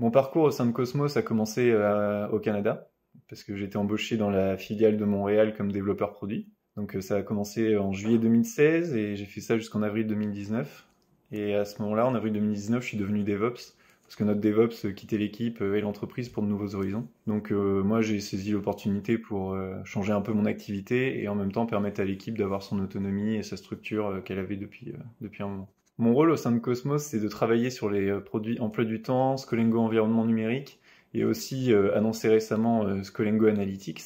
Mon parcours au sein de Cosmos a commencé euh, au Canada, parce que j'étais embauché dans la filiale de Montréal comme développeur produit. Donc euh, ça a commencé en juillet 2016 et j'ai fait ça jusqu'en avril 2019. Et à ce moment-là, en avril 2019, je suis devenu DevOps, parce que notre DevOps euh, quittait l'équipe et l'entreprise pour de nouveaux horizons. Donc moi, j'ai saisi l'opportunité pour changer un peu mon activité et en même temps permettre à l'équipe d'avoir son autonomie et sa structure qu'elle avait depuis, depuis un moment. Mon rôle au sein de Cosmos, c'est de travailler sur les euh, produits emploi du temps, Scolengo environnement numérique et aussi euh, annoncé récemment euh, Scolengo Analytics.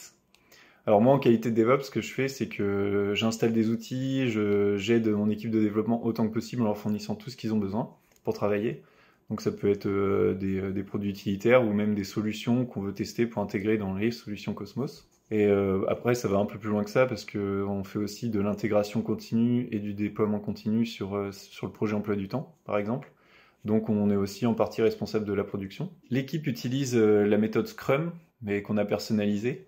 Alors moi, en qualité de DevOps, ce que je fais, c'est que j'installe des outils, j'aide mon équipe de développement autant que possible en leur fournissant tout ce qu'ils ont besoin pour travailler. Donc ça peut être des, produits utilitaires ou même des solutions qu'on veut tester pour intégrer dans les solutions Cosmos. Et euh, après, ça va un peu plus loin que ça parce qu'on fait aussi de l'intégration continue et du déploiement continu sur, euh, sur le projet emploi du temps, par exemple. Donc, on est aussi en partie responsable de la production. L'équipe utilise euh, la méthode Scrum, mais qu'on a personnalisée.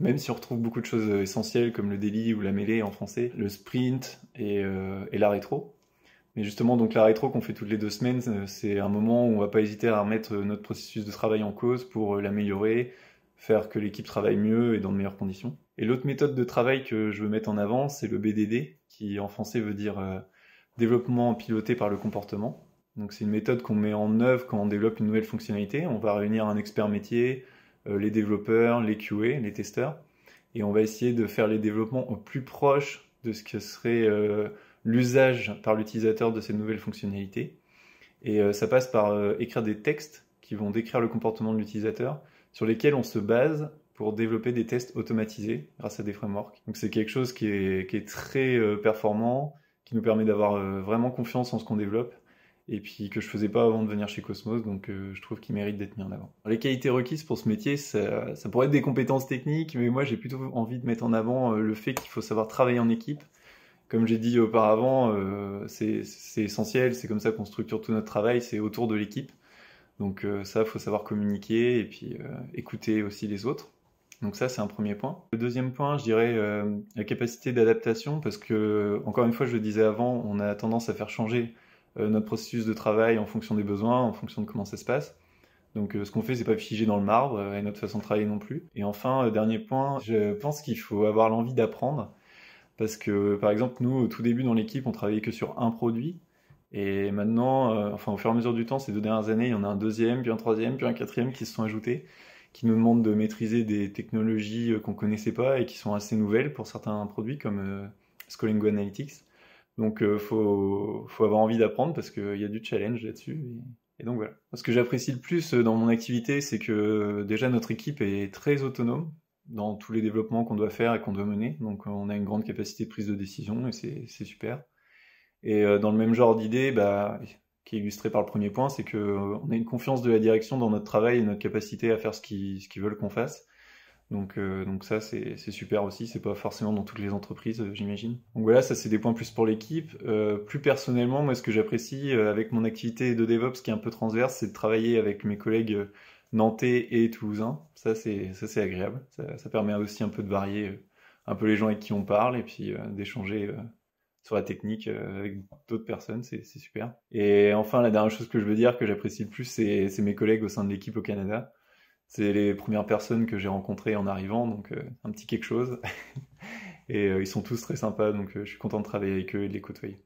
Même si on retrouve beaucoup de choses essentielles comme le délit ou la mêlée en français, le sprint et, et la rétro. Mais justement, donc la rétro qu'on fait toutes les deux semaines, c'est un moment où on ne va pas hésiter à remettre notre processus de travail en cause pour l'améliorer, faire que l'équipe travaille mieux et dans de meilleures conditions. Et l'autre méthode de travail que je veux mettre en avant, c'est le BDD, qui en français veut dire euh, développement piloté par le comportement. Donc c'est une méthode qu'on met en œuvre quand on développe une nouvelle fonctionnalité. On va réunir un expert métier, euh, les développeurs, les QA, les testeurs, et on va essayer de faire les développements au plus proche de ce que serait euh, l'usage par l'utilisateur de ces nouvelles fonctionnalités. Et ça passe par écrire des textes qui vont décrire le comportement de l'utilisateur, sur lesquels on se base pour développer des tests automatisés grâce à des frameworks. Donc c'est quelque chose qui est, très euh, performant, qui nous permet d'avoir euh, vraiment confiance en ce qu'on développe et puis que je faisais pas avant de venir chez Cosmos, donc euh, je trouve qu'il mérite d'être mis en avant. Les qualités requises pour ce métier, ça, pourrait être des compétences techniques, mais moi j'ai plutôt envie de mettre en avant le fait qu'il faut savoir travailler en équipe. Comme j'ai dit auparavant, c'est essentiel, c'est comme ça qu'on structure tout notre travail, c'est autour de l'équipe. Donc euh, ça, faut savoir communiquer et puis euh, écouter aussi les autres. Donc ça, c'est un premier point. Le deuxième point, je dirais euh, la capacité d'adaptation, parce que, encore une fois, je le disais avant, on a tendance à faire changer notre processus de travail en fonction des besoins, en fonction de comment ça se passe. Donc ce qu'on fait, c'est pas figé dans le marbre, et notre façon de travailler non plus. Et enfin, dernier point, je pense qu'il faut avoir l'envie d'apprendre, parce que, par exemple, nous, au tout début dans l'équipe, on travaillait que sur un produit, et maintenant, euh, enfin, au fur et à mesure du temps, ces deux dernières années, il y en a un deuxième, puis un troisième, puis un quatrième qui se sont ajoutés, qui nous demandent de maîtriser des technologies euh, qu'on ne connaissait pas et qui sont assez nouvelles pour certains produits comme euh, Scolingo Analytics. Donc, il faut, faut, avoir envie d'apprendre parce qu'il y a du challenge là-dessus. Et, et, donc, voilà. Ce que j'apprécie le plus dans mon activité, c'est que déjà notre équipe est très autonome dans tous les développements qu'on doit faire et qu'on doit mener. Donc, on a une grande capacité de prise de décision et c'est super. Et euh, dans le même genre d'idée, bah, qui est illustré par le premier point, c'est que euh, on a une confiance de la direction dans notre travail et notre capacité à faire ce qu'ils veulent qu'on fasse. Donc, euh, donc ça, c'est super aussi. C'est pas forcément dans toutes les entreprises, j'imagine. Donc voilà, ça, c'est des points plus pour l'équipe. Euh, plus personnellement, moi, ce que j'apprécie avec mon activité de DevOps qui est un peu transverse, c'est de travailler avec mes collègues nantais et toulousains. Ça, c'est agréable. ça, permet aussi un peu de varier un peu les gens avec qui on parle et puis d'échanger sur la technique euh, avec d'autres personnes, c'est super. Et enfin, la dernière chose que je veux dire que j'apprécie le plus, c'est mes collègues au sein de l'équipe au Canada. C'est les premières personnes que j'ai rencontrées en arrivant, donc euh, un petit quelque chose. et euh, ils sont tous très sympas, donc je suis content de travailler avec eux et de les côtoyer.